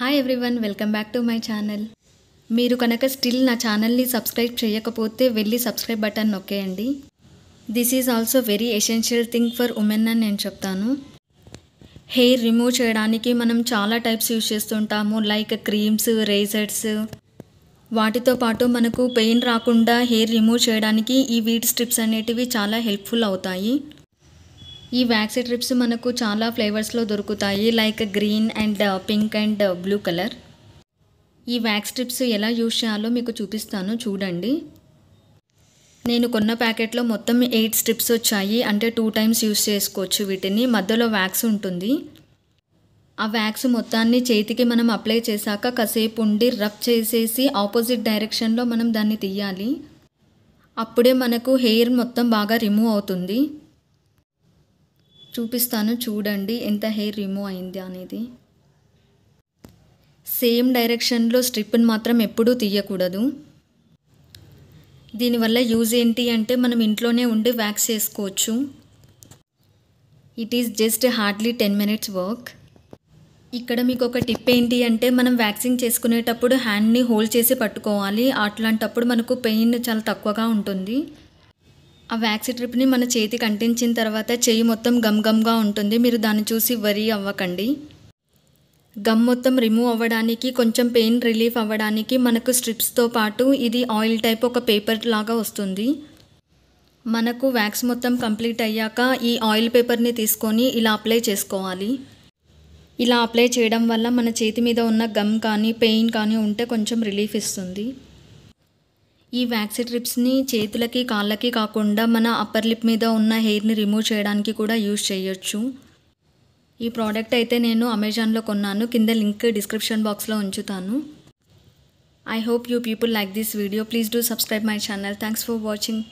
hi everyone welcome back to my channel మీరు కనుక still నా ఛానల్ని సబ్స్క్రైబ్ చేయకపోతే వెళ్ళి సబ్స్క్రైబ్ బటన్ నొక్కేయండి this is also very essential thing for women అని నేను చెప్తాను హెయిర్ రిమూవ్ చేయడానికి మనం చాలా టైప్స్ యూజ్ చేస్తుంటాము లైక్ క్రీమ్స్ రేజర్స్ వాటితో పాటు మనకు పెయిన్ రాకుండా హెయిర్ రిమూవ్ చేయడానికి ఈ వీట్ స్ట్రిప్స్ అనేటివి చాలా హెల్ప్ఫుల్ అవుతాయి ఈ వ్యాక్సీ ట్రిప్స్ మనకు చాలా ఫ్లేవర్స్లో దొరుకుతాయి like green and pink and blue colour ఈ వ్యాక్స్ ట్రిప్స్ ఎలా యూజ్ చేయాలో మీకు చూపిస్తాను చూడండి నేను కొన్న ప్యాకెట్లో మొత్తం ఎయిట్ స్ట్రిప్స్ వచ్చాయి అంటే టూ టైమ్స్ యూజ్ చేసుకోవచ్చు వీటిని మధ్యలో వ్యాక్స్ ఉంటుంది ఆ వ్యాక్స్ మొత్తాన్ని చేతికి మనం అప్లై చేశాక కాసేపు ఉండి రబ్ చేసేసి ఆపోజిట్ డైరెక్షన్లో మనం దాన్ని తీయాలి అప్పుడే మనకు హెయిర్ మొత్తం బాగా రిమూవ్ అవుతుంది చూపిస్తాను చూడండి ఎంత హెయిర్ రిమూవ్ అయింది అనేది సేమ్ డైరెక్షన్లో స్ట్రిప్ని మాత్రం ఎప్పుడూ తీయకూడదు దీనివల్ల యూజ్ ఏంటి అంటే మనం ఇంట్లోనే ఉండి వ్యాక్స్ చేసుకోవచ్చు it is just hardly ten minutes work ఇక్కడ మీకు ఒక టిప్ ఏంటి అంటే మనం వ్యాక్సింగ్ చేసుకునేటప్పుడు హ్యాండ్ని హోల్డ్ చేసి పట్టుకోవాలి అట్లాంటప్పుడు మనకు పెయిన్ చాలా తక్కువగా ఉంటుంది ఆ వ్యాక్సీ ట్రిప్ని మన చేతికి అంటించిన తర్వాత చేయి మొత్తం గమ్ గమ్గా ఉంటుంది మీరు దాన్ని చూసి వరీ అవ్వకండి గమ్ మొత్తం రిమూవ్ అవ్వడానికి కొంచెం పెయిన్ రిలీఫ్ అవ్వడానికి మనకు స్ట్రిప్స్తో పాటు ఇది ఆయిల్ టైప్ ఒక పేపర్ లాగా వస్తుంది మనకు వ్యాక్స్ మొత్తం కంప్లీట్ అయ్యాక ఈ ఆయిల్ పేపర్ని తీసుకొని ఇలా అప్లై చేసుకోవాలి ఇలా అప్లై చేయడం వల్ల మన చేతి మీద ఉన్న గమ్ కానీ పెయిన్ కానీ ఉంటే కొంచెం రిలీఫ్ ఇస్తుంది ఈ వ్యాక్సీ ట్రిప్స్ని చేతులకి కాళ్ళకి కాకుండా మన అప్పర్ లిప్ మీద ఉన్న హెయిర్ని రిమూవ్ చేయడానికి కూడా యూజ్ చేయొచ్చు ఈ ప్రోడక్ట్ అయితే నేను అమెజాన్లో కొన్నాను కింద లింక్ డిస్క్రిప్షన్ బాక్స్లో ఉంచుతాను I hope you people like this video please do subscribe my channel thanks for watching